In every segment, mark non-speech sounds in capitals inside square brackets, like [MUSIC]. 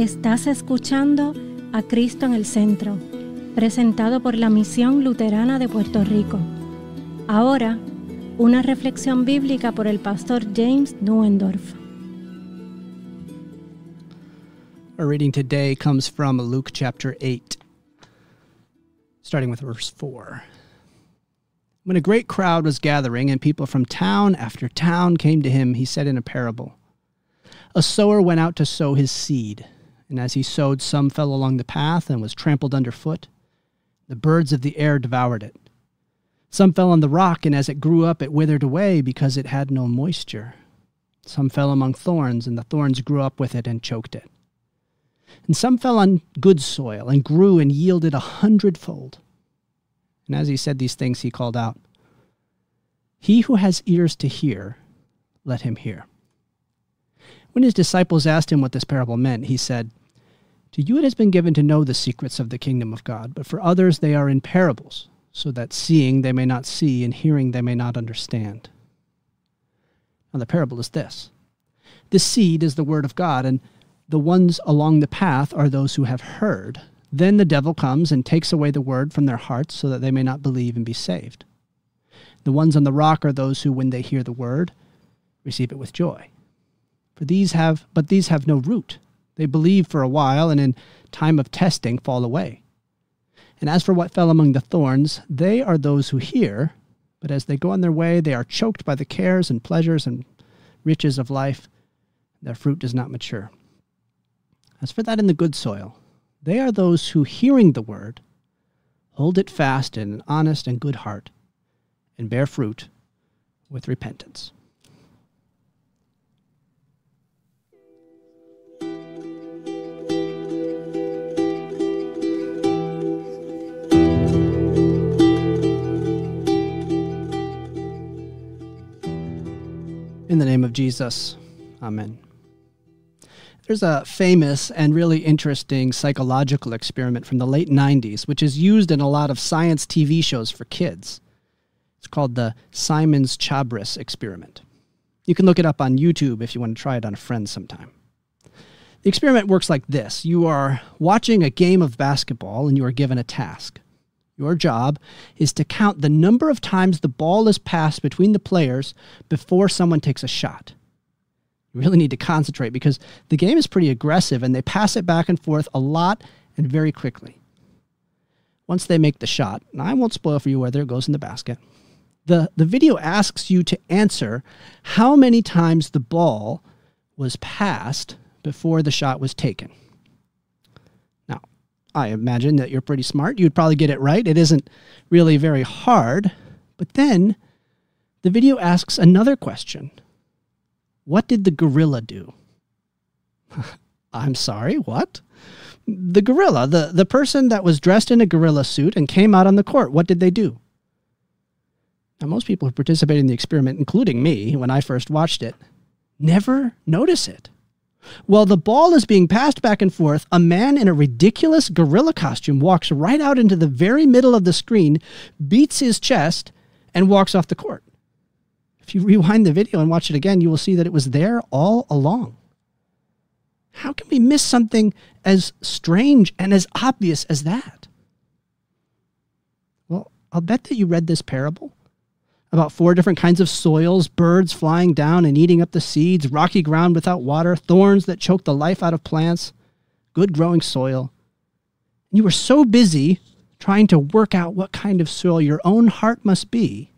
Estás escuchando a Cristo en el Centro, presentado por la Misión Luterana de Puerto Rico. Ahora, una reflexión bíblica por el pastor James Nuendorf. Our reading today comes from Luke chapter 8, starting with verse 4. When a great crowd was gathering and people from town after town came to him, he said in a parable, A sower went out to sow his seed and as he sowed, some fell along the path and was trampled underfoot. The birds of the air devoured it. Some fell on the rock, and as it grew up, it withered away because it had no moisture. Some fell among thorns, and the thorns grew up with it and choked it. And some fell on good soil, and grew and yielded a hundredfold. And as he said these things, he called out, He who has ears to hear, let him hear. When his disciples asked him what this parable meant, he said, to you it has been given to know the secrets of the kingdom of God, but for others they are in parables, so that seeing they may not see, and hearing they may not understand. Now, the parable is this The seed is the word of God, and the ones along the path are those who have heard. Then the devil comes and takes away the word from their hearts, so that they may not believe and be saved. The ones on the rock are those who, when they hear the word, receive it with joy. For these have, but these have no root they believe for a while and in time of testing fall away. And as for what fell among the thorns, they are those who hear, but as they go on their way, they are choked by the cares and pleasures and riches of life. Their fruit does not mature. As for that in the good soil, they are those who, hearing the word, hold it fast in an honest and good heart, and bear fruit with repentance. of Jesus. Amen. There's a famous and really interesting psychological experiment from the late 90s, which is used in a lot of science TV shows for kids. It's called the Simons Chabris experiment. You can look it up on YouTube if you want to try it on a friend sometime. The experiment works like this you are watching a game of basketball and you are given a task. Your job is to count the number of times the ball is passed between the players before someone takes a shot. You really need to concentrate because the game is pretty aggressive and they pass it back and forth a lot and very quickly. Once they make the shot, and I won't spoil for you whether it goes in the basket, the, the video asks you to answer how many times the ball was passed before the shot was taken. I imagine that you're pretty smart. You'd probably get it right. It isn't really very hard. But then the video asks another question What did the gorilla do? [LAUGHS] I'm sorry, what? The gorilla, the, the person that was dressed in a gorilla suit and came out on the court, what did they do? Now, most people who participated in the experiment, including me when I first watched it, never notice it. While the ball is being passed back and forth, a man in a ridiculous gorilla costume walks right out into the very middle of the screen, beats his chest, and walks off the court. If you rewind the video and watch it again, you will see that it was there all along. How can we miss something as strange and as obvious as that? Well, I'll bet that you read this parable about four different kinds of soils, birds flying down and eating up the seeds, rocky ground without water, thorns that choke the life out of plants, good growing soil. And you were so busy trying to work out what kind of soil your own heart must be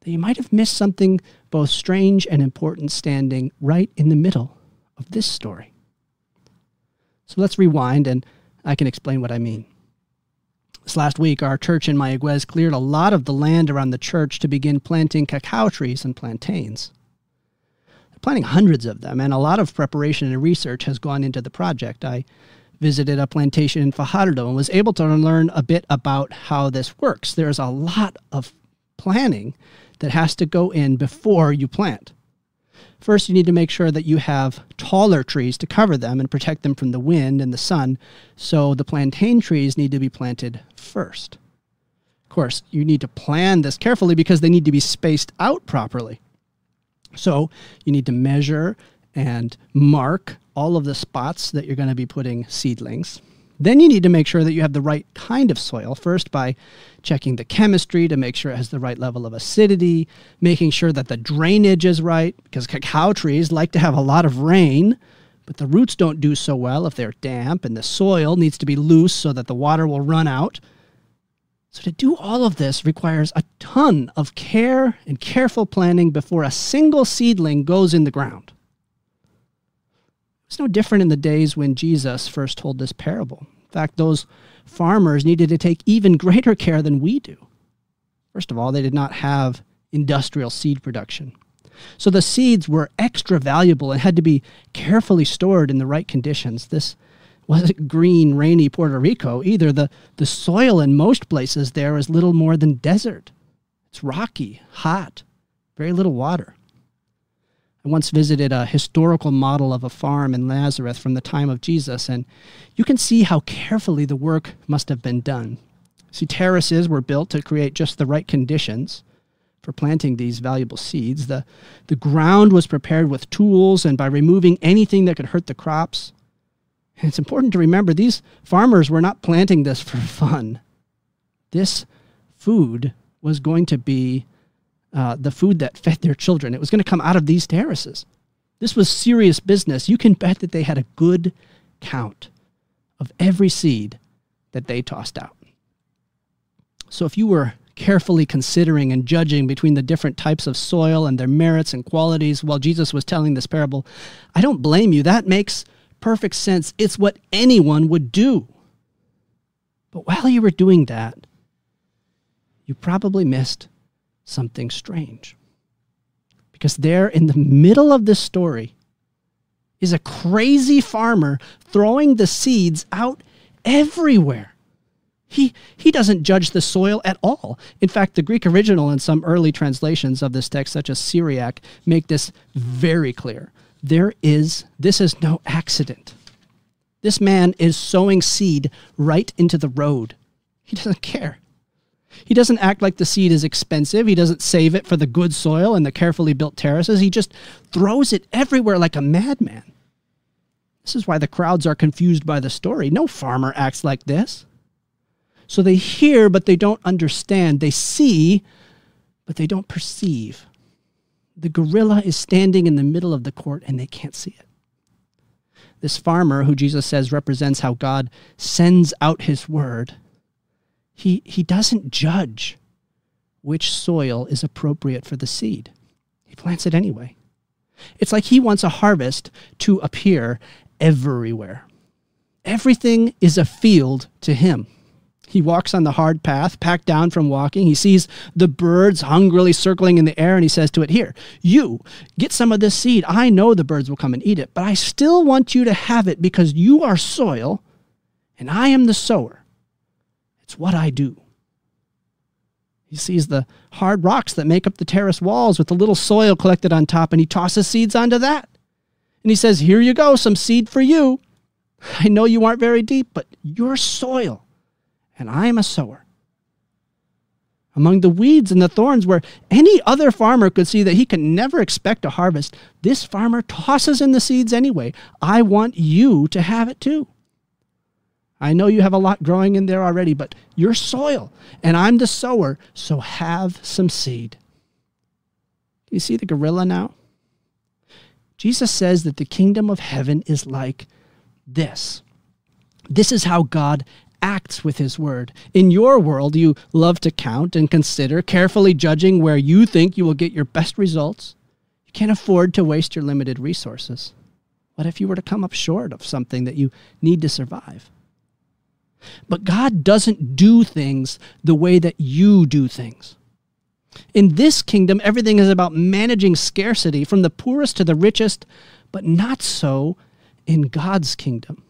that you might have missed something both strange and important standing right in the middle of this story. So let's rewind and I can explain what I mean. This last week, our church in Mayagüez cleared a lot of the land around the church to begin planting cacao trees and plantains. They're planting hundreds of them, and a lot of preparation and research has gone into the project. I visited a plantation in Fajardo and was able to learn a bit about how this works. There's a lot of planning that has to go in before you plant. First, you need to make sure that you have taller trees to cover them and protect them from the wind and the sun, so the plantain trees need to be planted first. Of course, you need to plan this carefully because they need to be spaced out properly. So you need to measure and mark all of the spots that you're going to be putting seedlings. Then you need to make sure that you have the right kind of soil first by checking the chemistry to make sure it has the right level of acidity, making sure that the drainage is right, because cacao trees like to have a lot of rain, but the roots don't do so well if they're damp, and the soil needs to be loose so that the water will run out. So, to do all of this requires a ton of care and careful planning before a single seedling goes in the ground. It's no different in the days when Jesus first told this parable. In fact, those farmers needed to take even greater care than we do. First of all, they did not have industrial seed production. So the seeds were extra valuable and had to be carefully stored in the right conditions. This wasn't green, rainy Puerto Rico either. The, the soil in most places there is little more than desert. It's rocky, hot, very little water. I once visited a historical model of a farm in Nazareth from the time of Jesus, and you can see how carefully the work must have been done. See, terraces were built to create just the right conditions for planting these valuable seeds. The, the ground was prepared with tools and by removing anything that could hurt the crops. And it's important to remember these farmers were not planting this for fun. This food was going to be uh, the food that fed their children. It was going to come out of these terraces. This was serious business. You can bet that they had a good count of every seed that they tossed out. So if you were carefully considering and judging between the different types of soil and their merits and qualities while Jesus was telling this parable, I don't blame you. That makes perfect sense. It's what anyone would do. But while you were doing that, you probably missed something strange. Because there in the middle of this story is a crazy farmer throwing the seeds out everywhere. He, he doesn't judge the soil at all. In fact, the Greek original and some early translations of this text, such as Syriac, make this very clear. There is, this is no accident. This man is sowing seed right into the road. He doesn't care. He doesn't act like the seed is expensive. He doesn't save it for the good soil and the carefully built terraces. He just throws it everywhere like a madman. This is why the crowds are confused by the story. No farmer acts like this. So they hear, but they don't understand. They see, but they don't perceive. The gorilla is standing in the middle of the court and they can't see it. This farmer, who Jesus says represents how God sends out his word, he, he doesn't judge which soil is appropriate for the seed, he plants it anyway. It's like he wants a harvest to appear everywhere. Everything is a field to him. He walks on the hard path, packed down from walking. He sees the birds hungrily circling in the air, and he says to it, Here, you, get some of this seed. I know the birds will come and eat it, but I still want you to have it because you are soil and I am the sower. It's what I do. He sees the hard rocks that make up the terrace walls with the little soil collected on top, and he tosses seeds onto that. And he says, Here you go, some seed for you. I know you aren't very deep, but you're soil, and I'm a sower. Among the weeds and the thorns, where any other farmer could see that he can never expect a harvest, this farmer tosses in the seeds anyway. I want you to have it too. I know you have a lot growing in there already, but you're soil and I'm the sower, so have some seed. You see the gorilla now? Jesus says that the kingdom of heaven is like this. This is how God acts with his word. In your world, you love to count and consider, carefully judging where you think you will get your best results. You can't afford to waste your limited resources. What if you were to come up short of something that you need to survive? But God doesn't do things the way that you do things. In this kingdom, everything is about managing scarcity from the poorest to the richest, but not so in God's kingdom.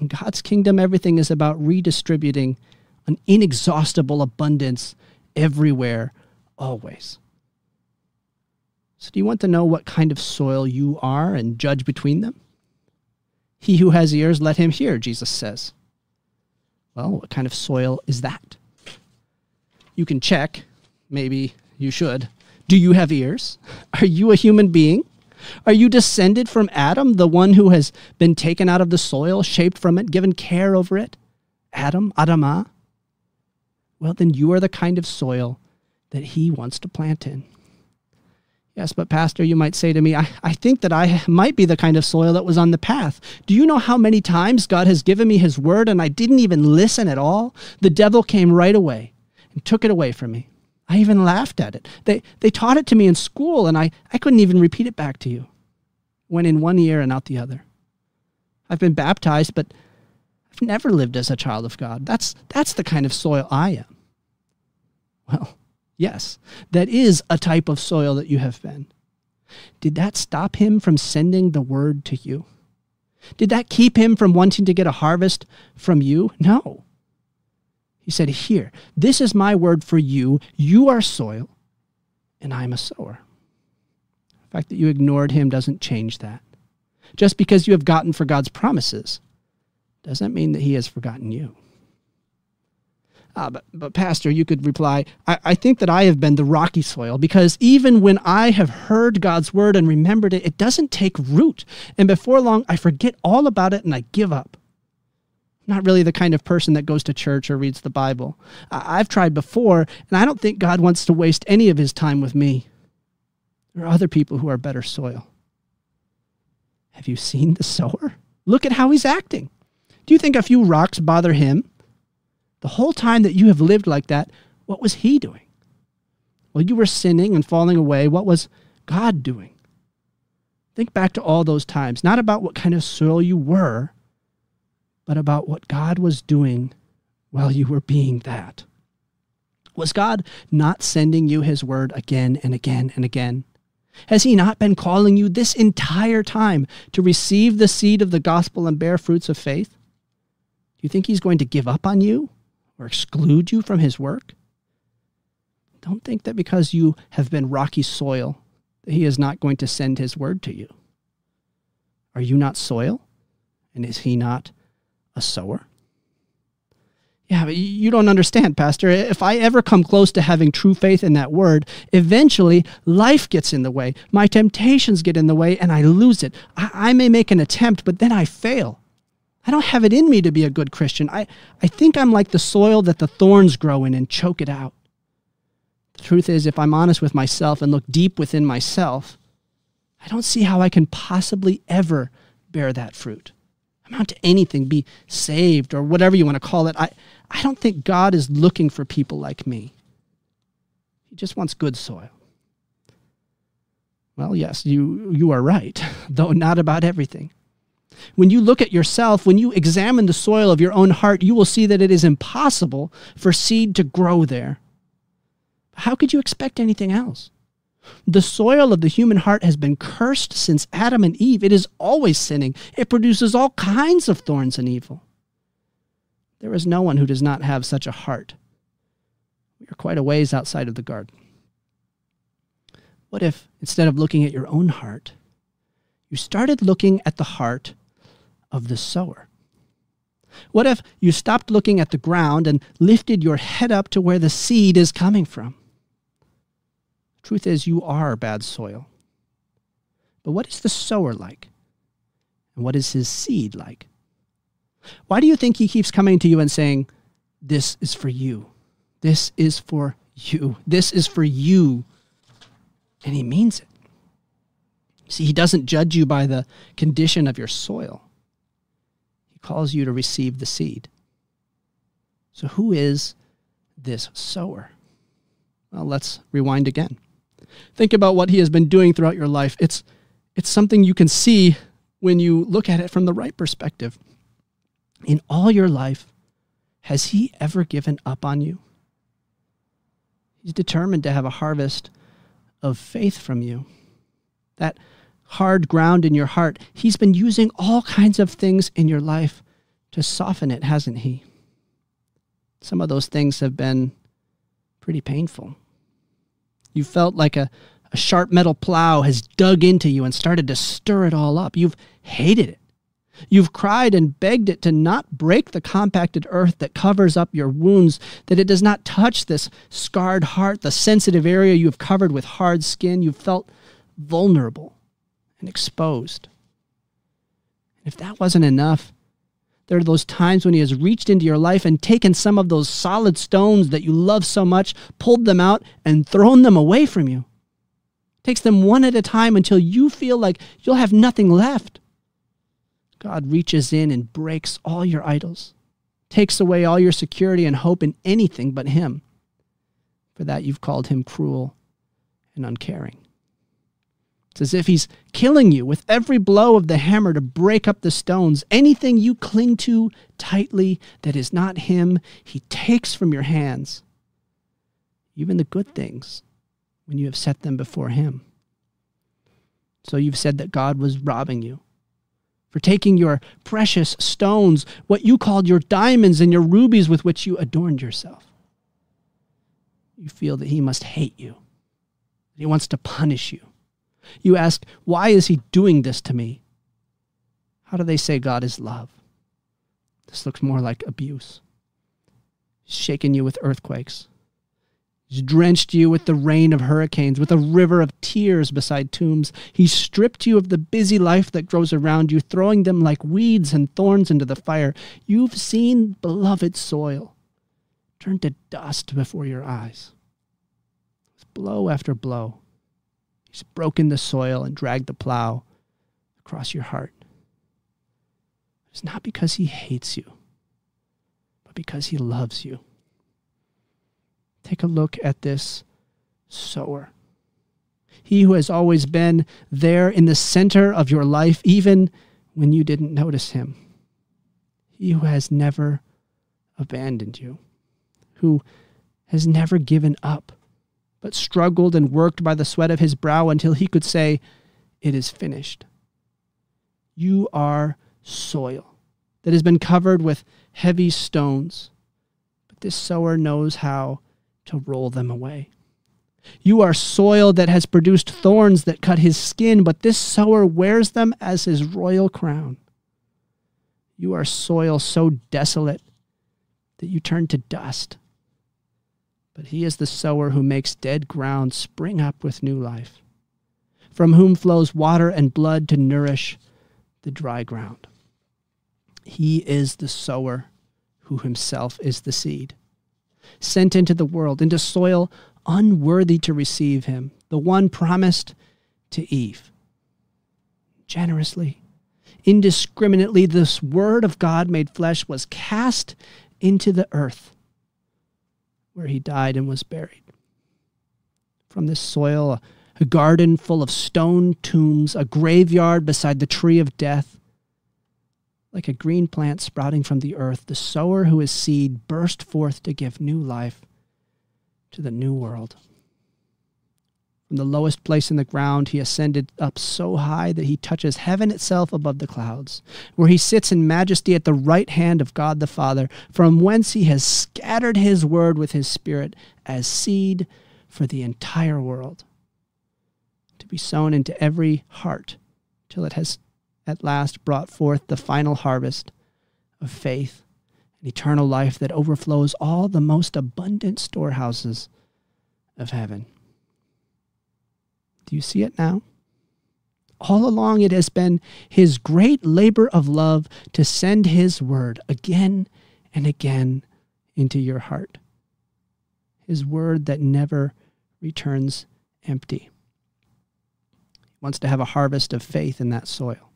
In God's kingdom, everything is about redistributing an inexhaustible abundance everywhere, always. So, do you want to know what kind of soil you are and judge between them? He who has ears, let him hear, Jesus says. Well, what kind of soil is that? You can check. Maybe you should. Do you have ears? [LAUGHS] Are you a human being? Are you descended from Adam, the one who has been taken out of the soil, shaped from it, given care over it? Adam, Adamah? Well, then you are the kind of soil that he wants to plant in. Yes, but Pastor, you might say to me, I, I think that I might be the kind of soil that was on the path. Do you know how many times God has given me his word and I didn't even listen at all? The devil came right away and took it away from me. I even laughed at it. They, they taught it to me in school and I, I couldn't even repeat it back to you. Went in one ear and out the other. I've been baptized, but I've never lived as a child of God. That's, that's the kind of soil I am. Well, Yes, that is a type of soil that you have been. Did that stop him from sending the word to you? Did that keep him from wanting to get a harvest from you? No. He said, Here, this is my word for you. You are soil, and I'm a sower. The fact that you ignored him doesn't change that. Just because you have gotten for God's promises doesn't mean that he has forgotten you. Uh, but, but Pastor, you could reply, I, I think that I have been the rocky soil because even when I have heard God's word and remembered it, it doesn't take root. And before long, I forget all about it and I give up. Not really the kind of person that goes to church or reads the Bible. I, I've tried before, and I don't think God wants to waste any of his time with me. There are other people who are better soil. Have you seen the sower? Look at how he's acting. Do you think a few rocks bother him? The whole time that you have lived like that, what was he doing? Well, you were sinning and falling away. What was God doing? Think back to all those times, not about what kind of soil you were, but about what God was doing while you were being that. Was God not sending you his word again and again and again? Has he not been calling you this entire time to receive the seed of the gospel and bear fruits of faith? Do you think he's going to give up on you? or exclude you from his work? Don't think that because you have been rocky soil, that he is not going to send his word to you. Are you not soil? And is he not a sower? Yeah, but you don't understand, Pastor. If I ever come close to having true faith in that word, eventually life gets in the way. My temptations get in the way and I lose it. I, I may make an attempt, but then I fail. I don't have it in me to be a good Christian. I, I think I'm like the soil that the thorns grow in and choke it out. The truth is, if I'm honest with myself and look deep within myself, I don't see how I can possibly ever bear that fruit. Amount to anything, be saved, or whatever you want to call it. I, I don't think God is looking for people like me. He just wants good soil. Well, yes, you, you are right, [LAUGHS] though not about everything. When you look at yourself, when you examine the soil of your own heart, you will see that it is impossible for seed to grow there. How could you expect anything else? The soil of the human heart has been cursed since Adam and Eve. It is always sinning. It produces all kinds of thorns and evil. There is no one who does not have such a heart. We are quite a ways outside of the garden. What if, instead of looking at your own heart, you started looking at the heart of the sower? What if you stopped looking at the ground and lifted your head up to where the seed is coming from? Truth is, you are bad soil. But what is the sower like? And what is his seed like? Why do you think he keeps coming to you and saying, This is for you? This is for you. This is for you. And he means it. See, he doesn't judge you by the condition of your soil. He calls you to receive the seed. So, who is this sower? Well, let's rewind again. Think about what he has been doing throughout your life. It's, it's something you can see when you look at it from the right perspective. In all your life, has he ever given up on you? He's determined to have a harvest of faith from you. That hard ground in your heart. He's been using all kinds of things in your life to soften it, hasn't He? Some of those things have been pretty painful. You felt like a, a sharp metal plow has dug into you and started to stir it all up. You've hated it. You've cried and begged it to not break the compacted earth that covers up your wounds, that it does not touch this scarred heart, the sensitive area you have covered with hard skin. You've felt vulnerable and exposed. And if that wasn't enough, there are those times when He has reached into your life and taken some of those solid stones that you love so much, pulled them out, and thrown them away from you. takes them one at a time until you feel like you'll have nothing left. God reaches in and breaks all your idols, takes away all your security and hope in anything but Him. For that, you've called Him cruel and uncaring. It's as if he's killing you with every blow of the hammer to break up the stones. Anything you cling to tightly that is not him, he takes from your hands. Even the good things, when you have set them before him. So you've said that God was robbing you for taking your precious stones, what you called your diamonds and your rubies with which you adorned yourself. You feel that he must hate you, he wants to punish you. You ask, why is he doing this to me? How do they say God is love? This looks more like abuse. He's shaken you with earthquakes. He's drenched you with the rain of hurricanes, with a river of tears beside tombs. He's stripped you of the busy life that grows around you, throwing them like weeds and thorns into the fire. You've seen beloved soil turn to dust before your eyes. Blow after blow He's broken the soil and dragged the plow across your heart. It's not because he hates you, but because he loves you. Take a look at this sower. He who has always been there in the center of your life, even when you didn't notice him. He who has never abandoned you, who has never given up but struggled and worked by the sweat of his brow until he could say, It is finished. You are soil that has been covered with heavy stones, but this sower knows how to roll them away. You are soil that has produced thorns that cut his skin, but this sower wears them as his royal crown. You are soil so desolate that you turn to dust but he is the sower who makes dead ground spring up with new life, from whom flows water and blood to nourish the dry ground. He is the sower who himself is the seed, sent into the world, into soil unworthy to receive him, the one promised to Eve. Generously, indiscriminately, this word of God made flesh was cast into the earth where he died and was buried. From this soil, a garden full of stone tombs, a graveyard beside the tree of death. Like a green plant sprouting from the earth, the sower who is seed burst forth to give new life to the new world. From the lowest place in the ground, he ascended up so high that he touches heaven itself above the clouds, where he sits in majesty at the right hand of God the Father, from whence he has scattered his word with his Spirit as seed for the entire world, to be sown into every heart till it has at last brought forth the final harvest of faith and eternal life that overflows all the most abundant storehouses of heaven. Do you see it now? All along, it has been his great labor of love to send his word again and again into your heart. His word that never returns empty. He wants to have a harvest of faith in that soil.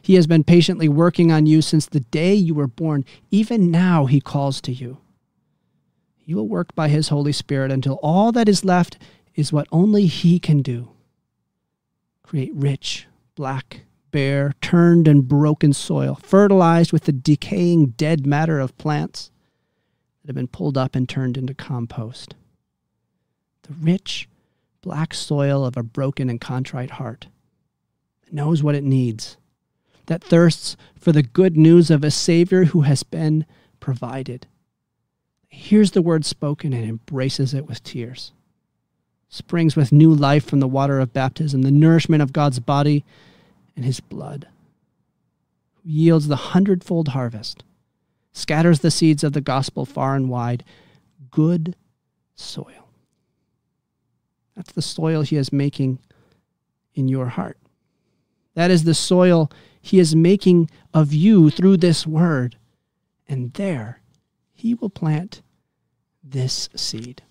He has been patiently working on you since the day you were born. Even now, he calls to you. He will work by his Holy Spirit until all that is left is what only he can do create rich, black, bare, turned and broken soil, fertilized with the decaying dead matter of plants that have been pulled up and turned into compost. The rich, black soil of a broken and contrite heart that knows what it needs, that thirsts for the good news of a Savior who has been provided, hears the word spoken and embraces it with tears springs with new life from the water of baptism, the nourishment of God's body and his blood, who yields the hundredfold harvest, scatters the seeds of the gospel far and wide, good soil. That's the soil he is making in your heart. That is the soil he is making of you through this word. And there he will plant this seed.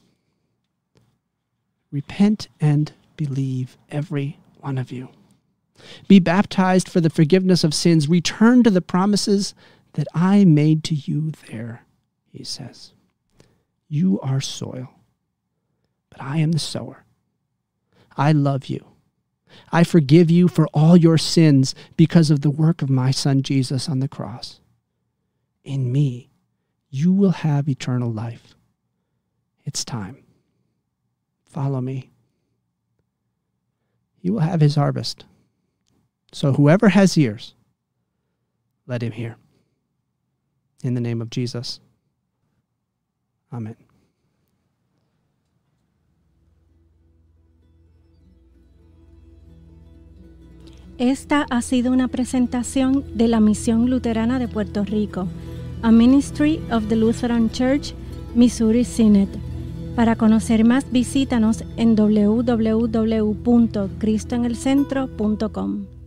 Repent and believe, every one of you. Be baptized for the forgiveness of sins. Return to the promises that I made to you there, he says. You are soil, but I am the sower. I love you. I forgive you for all your sins because of the work of my son Jesus on the cross. In me, you will have eternal life. It's time. Follow me. He will have his harvest. So whoever has ears, let him hear. In the name of Jesus. Amen. Esta ha sido una presentación de la Misión Luterana de Puerto Rico, a Ministry of the Lutheran Church, Missouri Synod. Para conocer más, visítanos en www.cristoenelcentro.com.